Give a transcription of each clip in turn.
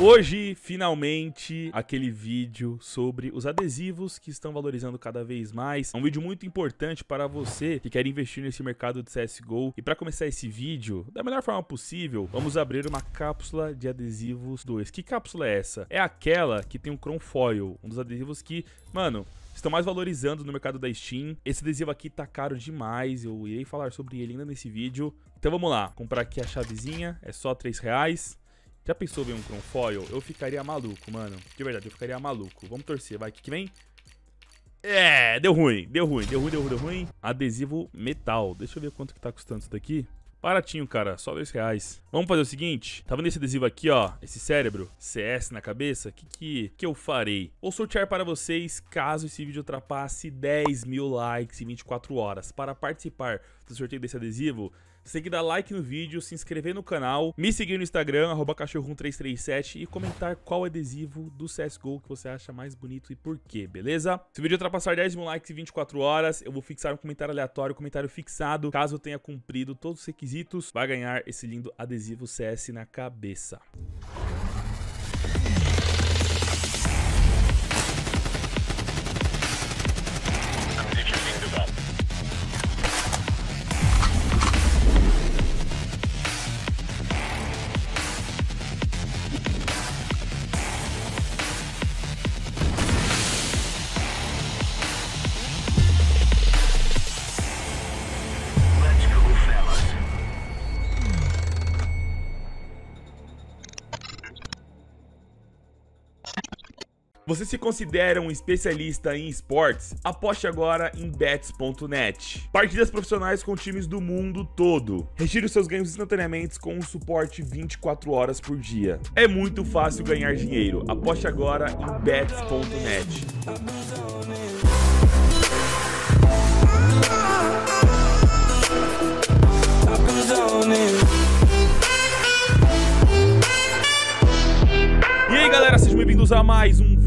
Hoje, finalmente, aquele vídeo sobre os adesivos que estão valorizando cada vez mais. É um vídeo muito importante para você que quer investir nesse mercado de CSGO. E para começar esse vídeo, da melhor forma possível, vamos abrir uma cápsula de adesivos 2. Que cápsula é essa? É aquela que tem o um foil, um dos adesivos que, mano, estão mais valorizando no mercado da Steam. Esse adesivo aqui tá caro demais, eu irei falar sobre ele ainda nesse vídeo. Então vamos lá, comprar aqui a chavezinha, é só 3 reais. Já pensou em um Cronfoil? Eu ficaria maluco, mano. De verdade, eu ficaria maluco. Vamos torcer, vai. O que, que vem? É, deu ruim, deu ruim, deu ruim, deu ruim, deu ruim. Adesivo metal. Deixa eu ver quanto que tá custando isso daqui. Baratinho, cara, só dois reais. Vamos fazer o seguinte, tá vendo esse adesivo aqui, ó? Esse cérebro, CS na cabeça, que que, que eu farei? Vou sortear para vocês caso esse vídeo ultrapasse 10 mil likes em 24 horas. Para participar do sorteio desse adesivo, seguir dar like no vídeo, se inscrever no canal, me seguir no Instagram, arroba cachorro1337 e comentar qual adesivo do CSGO que você acha mais bonito e por quê, beleza? Se o vídeo ultrapassar 10 mil likes em 24 horas, eu vou fixar um comentário aleatório, um comentário fixado, caso eu tenha cumprido todos os requisitos, vai ganhar esse lindo adesivo CS na cabeça. Você se considera um especialista em esportes? Aposte agora em bets.net. Partidas profissionais com times do mundo todo. Retire os seus ganhos instantaneamente com um suporte 24 horas por dia. É muito fácil ganhar dinheiro. Aposte agora em bets.net. E aí galera, sejam bem-vindos a mais um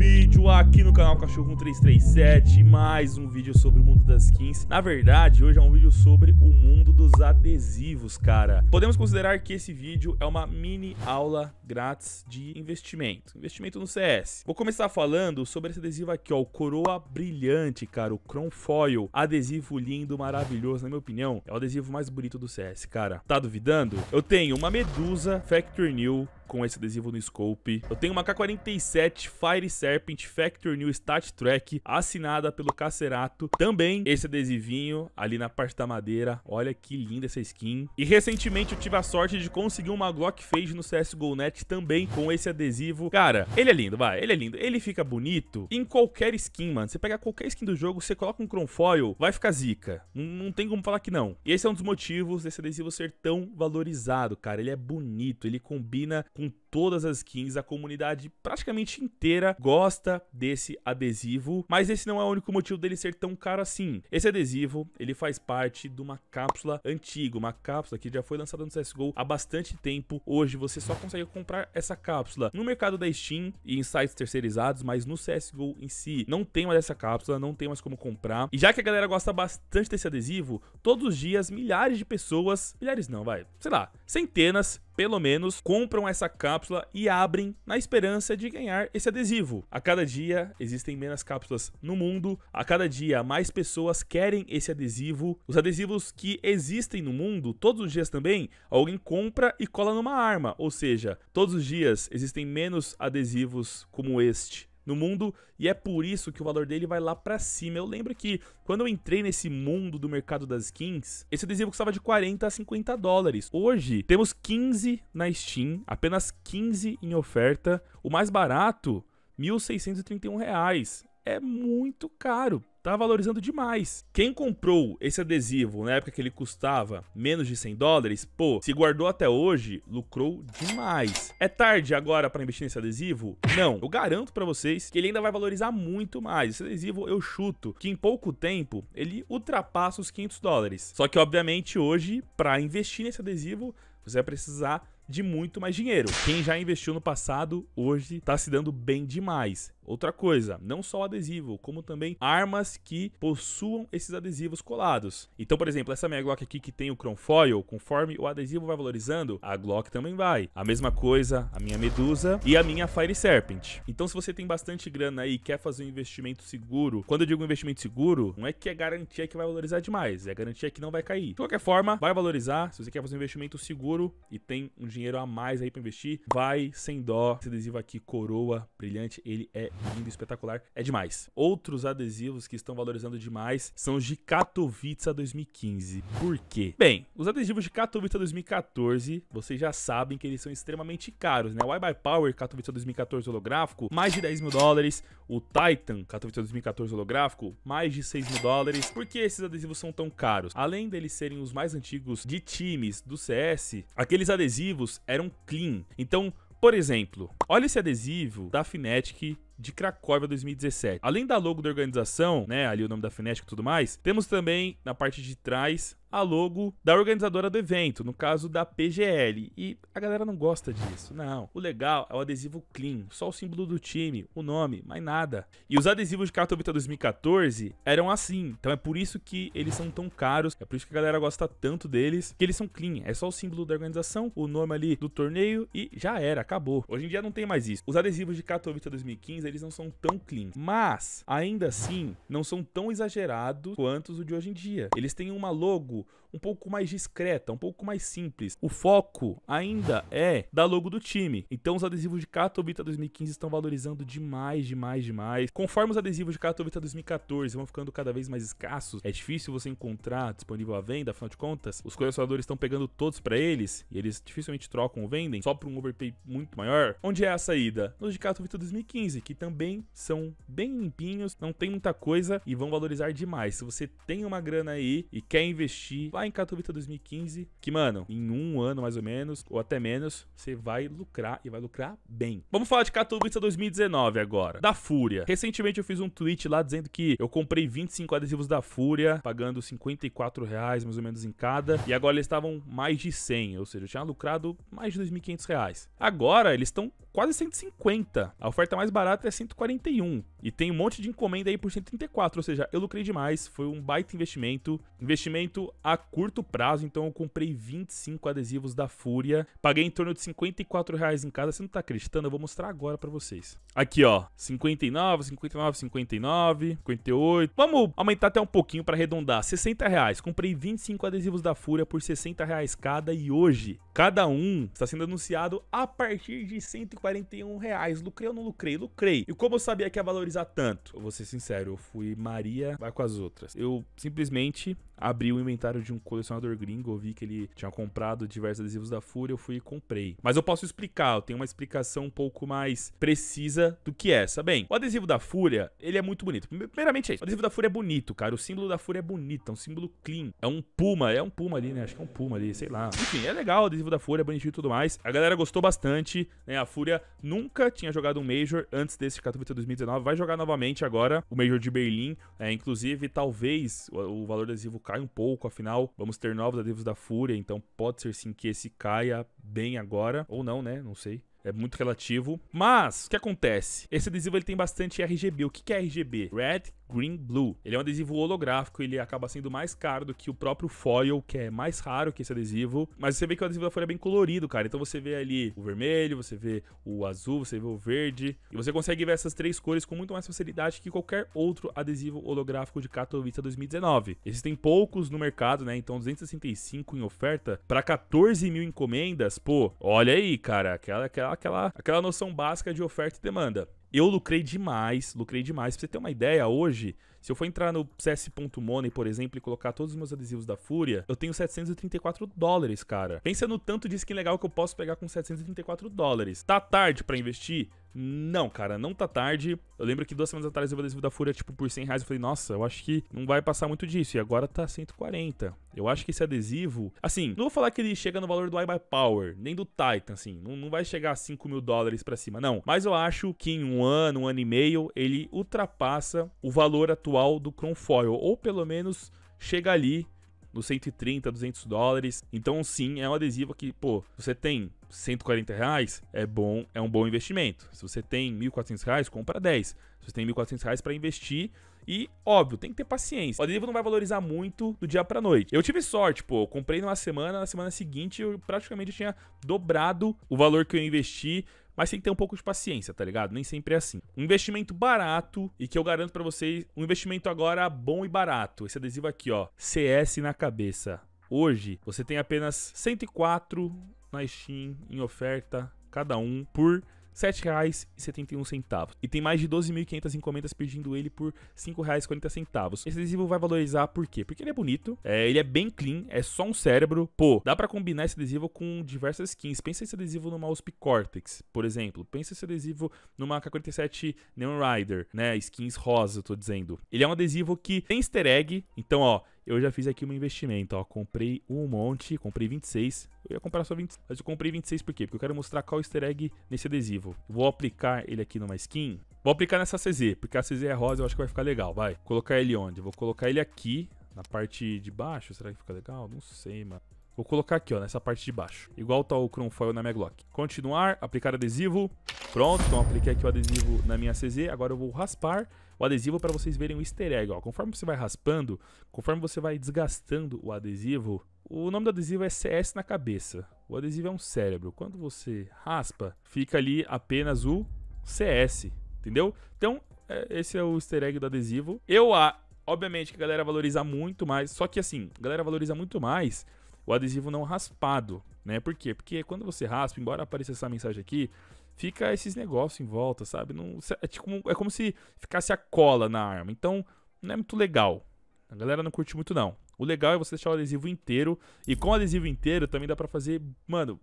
Joá aqui no canal Cachorro 1337, mais um vídeo sobre o mundo das skins. Na verdade, hoje é um vídeo sobre o mundo dos adesivos, cara. Podemos considerar que esse vídeo é uma mini aula grátis de investimento, investimento no CS. Vou começar falando sobre esse adesivo aqui, ó, o Coroa Brilhante, cara, o Chrome Foil, adesivo lindo, maravilhoso, na minha opinião, é o adesivo mais bonito do CS, cara. Tá duvidando? Eu tenho uma Medusa Factory New com esse adesivo no scope. Eu tenho uma K47 Fire Serpent Factor New Stat Track, assinada pelo Cacerato. Também esse adesivinho ali na parte da madeira. Olha que linda essa skin. E recentemente eu tive a sorte de conseguir uma Glock Phase no Net também com esse adesivo. Cara, ele é lindo, vai. Ele é lindo. Ele fica bonito em qualquer skin, mano. Você pega qualquer skin do jogo, você coloca um foil, vai ficar zica. Não, não tem como falar que não. E esse é um dos motivos desse adesivo ser tão valorizado, cara. Ele é bonito, ele combina com com todas as skins, a comunidade praticamente inteira gosta desse adesivo, mas esse não é o único motivo dele ser tão caro assim. Esse adesivo, ele faz parte de uma cápsula antiga, uma cápsula que já foi lançada no CSGO há bastante tempo. Hoje você só consegue comprar essa cápsula no mercado da Steam e em sites terceirizados, mas no CSGO em si não tem mais essa cápsula, não tem mais como comprar. E já que a galera gosta bastante desse adesivo, todos os dias milhares de pessoas, milhares não, vai, sei lá, centenas pelo menos, compram essa cápsula cápsula e abrem na esperança de ganhar esse adesivo. A cada dia existem menos cápsulas no mundo, a cada dia mais pessoas querem esse adesivo. Os adesivos que existem no mundo, todos os dias também, alguém compra e cola numa arma, ou seja, todos os dias existem menos adesivos como este no mundo e é por isso que o valor dele vai lá para cima. Eu lembro que quando eu entrei nesse mundo do mercado das skins, esse adesivo custava de 40 a 50 dólares. Hoje temos 15 na Steam, apenas 15 em oferta. O mais barato, R$ 1.631. É muito caro tá valorizando demais. Quem comprou esse adesivo na época que ele custava menos de 100 dólares, pô, se guardou até hoje, lucrou demais. É tarde agora para investir nesse adesivo? Não, eu garanto para vocês que ele ainda vai valorizar muito mais. Esse adesivo eu chuto que em pouco tempo ele ultrapassa os 500 dólares. Só que obviamente hoje para investir nesse adesivo você vai precisar de muito mais dinheiro. Quem já investiu no passado hoje está se dando bem demais. Outra coisa, não só o adesivo, como também armas que possuam esses adesivos colados. Então, por exemplo, essa minha Glock aqui que tem o Cronfoil, conforme o adesivo vai valorizando, a Glock também vai. A mesma coisa, a minha Medusa e a minha Fire Serpent. Então, se você tem bastante grana aí e quer fazer um investimento seguro, quando eu digo investimento seguro, não é que é garantia que vai valorizar demais, é garantia que não vai cair. De qualquer forma, vai valorizar. Se você quer fazer um investimento seguro e tem um dinheiro a mais aí para investir, vai sem dó. Esse adesivo aqui, coroa, brilhante, ele é lindo, espetacular, é demais. Outros adesivos que estão valorizando demais são os de Katowice 2015. Por quê? Bem, os adesivos de Katowice 2014, vocês já sabem que eles são extremamente caros, né? O I by Power Katowice 2014 holográfico, mais de 10 mil dólares. O Titan Katowice 2014 holográfico, mais de 6 mil dólares. Por que esses adesivos são tão caros? Além deles serem os mais antigos de times do CS, aqueles adesivos eram clean. Então, por exemplo, olha esse adesivo da Fnatic de Cracóvia 2017. Além da logo da organização, né, ali o nome da Fnatic e tudo mais, temos também na parte de trás a logo da organizadora do evento, no caso da PGL. E a galera não gosta disso, não. O legal é o adesivo clean, só o símbolo do time, o nome, mais nada. E os adesivos de Cartobita 2014 eram assim, então é por isso que eles são tão caros, é por isso que a galera gosta tanto deles, que eles são clean, é só o símbolo da organização, o nome ali do torneio e já era, acabou. Hoje em dia não tem mais isso. Os adesivos de Cartobita 2015, eles não são tão clean, mas ainda assim não são tão exagerados quanto os de hoje em dia. Eles têm uma logo who um pouco mais discreta, um pouco mais simples. O foco ainda é da logo do time. Então os adesivos de Catobita 2015 estão valorizando demais, demais, demais. Conforme os adesivos de Catobita 2014 vão ficando cada vez mais escassos, é difícil você encontrar disponível à venda, afinal de contas, os colecionadores estão pegando todos para eles e eles dificilmente trocam ou vendem só por um overpay muito maior. Onde é a saída? Nos de Catobita 2015, que também são bem limpinhos, não tem muita coisa e vão valorizar demais. Se você tem uma grana aí e quer investir, lá em Katowice 2015, que, mano, em um ano mais ou menos, ou até menos, você vai lucrar e vai lucrar bem. Vamos falar de Katowice 2019 agora, da Fúria. Recentemente eu fiz um tweet lá dizendo que eu comprei 25 adesivos da Fúria, pagando 54 reais mais ou menos em cada, e agora eles estavam mais de 100, ou seja, eu tinha lucrado mais de 2.500 reais. Agora eles estão quase 150. A oferta mais barata é 141. E tem um monte de encomenda aí por 134, ou seja, eu lucrei demais, foi um baita investimento. Investimento a curto prazo, então eu comprei 25 adesivos da Fúria. Paguei em torno de 54 reais em cada, você não tá acreditando? Eu vou mostrar agora para vocês. Aqui, ó, 59, 59, 59, 58. Vamos aumentar até um pouquinho para arredondar, 60 reais. Comprei 25 adesivos da Fúria por 60 reais cada e hoje, cada um está sendo anunciado a partir de 140 41 reais. Lucrei ou não lucrei? Lucrei. E como eu sabia que ia valorizar tanto? Eu vou ser sincero, eu fui Maria, vai com as outras. Eu simplesmente abri o inventário de um colecionador gringo, eu vi que ele tinha comprado diversos adesivos da Fúria, eu fui e comprei. Mas eu posso explicar, eu tenho uma explicação um pouco mais precisa do que essa. Bem, o adesivo da Fúria, ele é muito bonito. Primeiramente é isso. O adesivo da Fúria é bonito, cara. O símbolo da Fúria é bonito, é um símbolo clean. É um puma, é um puma ali, né? Acho que é um puma ali, sei lá. Enfim, é legal o adesivo da Fúria, é bonitinho e tudo mais. A galera gostou bastante, né? A Fúria nunca tinha jogado um Major antes desse Katowice 2019, vai jogar novamente agora o Major de Berlim. É, inclusive, talvez o, o valor do adesivo caia um pouco, afinal, vamos ter novos adesivos da Fúria, então pode ser sim que esse caia bem agora, ou não, né? Não sei. É muito relativo. Mas, o que acontece? Esse adesivo ele tem bastante RGB. O que, que é RGB? Red, Green Blue. Ele é um adesivo holográfico, ele acaba sendo mais caro do que o próprio foil, que é mais raro que esse adesivo. Mas você vê que o adesivo da folha é bem colorido, cara. Então você vê ali o vermelho, você vê o azul, você vê o verde. E você consegue ver essas três cores com muito mais facilidade que qualquer outro adesivo holográfico de Katowice 2019. Existem poucos no mercado, né? Então 265 em oferta para 14 mil encomendas. Pô, olha aí, cara. Aquela, aquela aquela, aquela noção básica de oferta e demanda. Eu lucrei demais, lucrei demais. Pra você ter uma ideia, hoje, se eu for entrar no CS.money, por exemplo, e colocar todos os meus adesivos da Fúria, eu tenho 734 dólares, cara. Pensa no tanto de skin legal que eu posso pegar com 734 dólares. Tá tarde para investir? Não, cara, não tá tarde. Eu lembro que duas semanas atrás eu vi adesivo da Fúria, tipo, por 100 reais. Eu falei, nossa, eu acho que não vai passar muito disso. E agora tá 140. Eu acho que esse adesivo. Assim, não vou falar que ele chega no valor do iBuy Power, nem do Titan, assim. Não, não vai chegar a 5 mil dólares pra cima, não. Mas eu acho que em um ano, um ano e meio, ele ultrapassa o valor atual do Chrome Foil. Ou pelo menos chega ali nos 130, 200 dólares. Então, sim, é um adesivo que, pô, você tem 140 reais, é bom, é um bom investimento. Se você tem 1.400 reais, compra 10. Se você tem 1.400 reais para investir, e, óbvio, tem que ter paciência. O adesivo não vai valorizar muito do dia pra noite. Eu tive sorte, pô. Eu comprei numa semana, na semana seguinte eu praticamente tinha dobrado o valor que eu investi mas tem que ter um pouco de paciência, tá ligado? Nem sempre é assim. Um investimento barato e que eu garanto para vocês, um investimento agora bom e barato. Esse adesivo aqui, ó, CS na cabeça. Hoje você tem apenas 104 na Steam em oferta cada um por R$ 7,71. E tem mais de 12.500 encomendas pedindo ele por 5,40. Esse adesivo vai valorizar por quê? Porque ele é bonito, é, ele é bem clean, é só um cérebro. Pô, dá para combinar esse adesivo com diversas skins. Pensa esse adesivo no mouse Cortex, por exemplo. Pensa esse adesivo numa K47 Neon Rider, né? Skins rosa, tô dizendo. Ele é um adesivo que tem easter egg, então ó, eu já fiz aqui um investimento, ó. Comprei um monte, comprei 26. Eu ia comprar só 20, mas eu comprei 26 por quê? Porque eu quero mostrar qual é easter egg nesse adesivo. Vou aplicar ele aqui numa skin. Vou aplicar nessa CZ, porque a CZ é rosa, eu acho que vai ficar legal, vai. Colocar ele onde? Vou colocar ele aqui, na parte de baixo, será que fica legal? Não sei, mano. Vou colocar aqui, ó, nessa parte de baixo. Igual tá o Chrome na minha Glock. Continuar, aplicar adesivo. Pronto, então apliquei aqui o adesivo na minha CZ. Agora eu vou raspar o adesivo para vocês verem o easter egg. Ó. Conforme você vai raspando, conforme você vai desgastando o adesivo, o nome do adesivo é CS na cabeça. O adesivo é um cérebro. Quando você raspa, fica ali apenas o CS, entendeu? Então, é, esse é o easter egg do adesivo. Eu, a, obviamente, que a galera valoriza muito mais. Só que assim, a galera valoriza muito mais o adesivo não raspado, né? Por quê? Porque quando você raspa, embora apareça essa mensagem aqui, fica esses negócios em volta, sabe? Não, é, tipo, é como se ficasse a cola na arma. Então, não é muito legal. A galera não curte muito, não. O legal é você deixar o adesivo inteiro. E com o adesivo inteiro também dá para fazer, mano,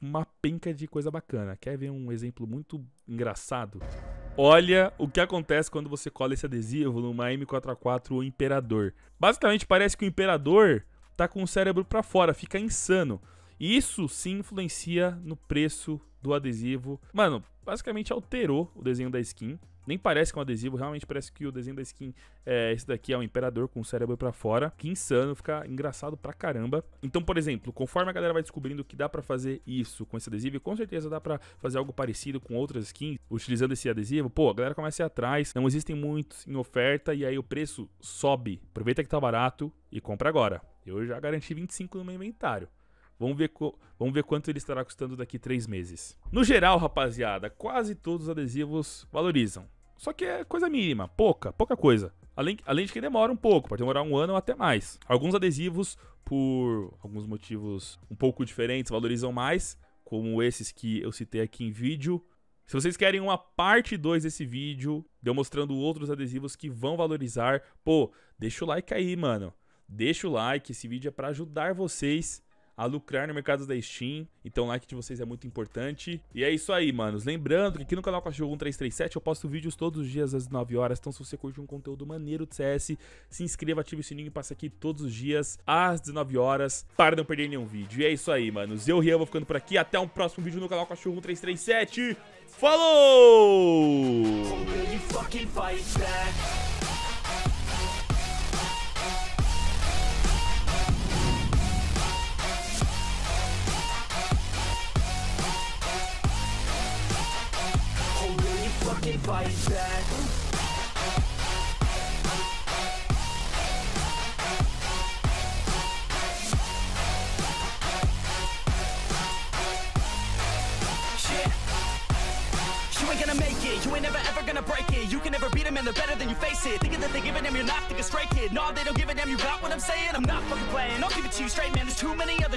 uma penca de coisa bacana. Quer ver um exemplo muito engraçado? Olha o que acontece quando você cola esse adesivo numa M4A4 Imperador. Basicamente parece que o Imperador tá com o cérebro para fora, fica insano. Isso sim influencia no preço do adesivo. Mano, basicamente alterou o desenho da skin. Nem parece que é um adesivo, realmente parece que o desenho da skin é esse daqui, é um imperador com o cérebro para fora. Que insano, fica engraçado pra caramba. Então, por exemplo, conforme a galera vai descobrindo que dá para fazer isso com esse adesivo, e com certeza dá para fazer algo parecido com outras skins utilizando esse adesivo, pô, a galera começa a ir atrás, não existem muitos em oferta e aí o preço sobe. Aproveita que tá barato e compra agora. Eu já garanti 25 no meu inventário. Vamos ver, vamos ver quanto ele estará custando daqui três meses. No geral, rapaziada, quase todos os adesivos valorizam. Só que é coisa mínima, pouca, pouca coisa. Além, além de que demora um pouco, pode demorar um ano ou até mais. Alguns adesivos, por alguns motivos um pouco diferentes, valorizam mais, como esses que eu citei aqui em vídeo. Se vocês querem uma parte 2 desse vídeo, demonstrando mostrando outros adesivos que vão valorizar, pô, deixa o like aí, mano. Deixa o like, esse vídeo é para ajudar vocês a lucrar no mercado da Steam. Então o like de vocês é muito importante. E é isso aí, manos. Lembrando que aqui no canal Cachorro 1337 eu posto vídeos todos os dias às 9 horas. Então se você curte um conteúdo maneiro de CS, se inscreva, ative o sininho e passe aqui todos os dias às 19 horas para não perder nenhum vídeo. E é isso aí, manos. Eu, Rian, vou ficando por aqui. Até um próximo vídeo no canal Cachorro 1337. Falou! fucking fight back You ain't gonna make it, you ain't never ever gonna break it You can never beat them and they're better than you face it Thinking that they give a damn, you're not thinking straight kid No, they don't give a damn, you got what I'm saying? I'm not fucking playing, I'll give it to you straight man There's too many other.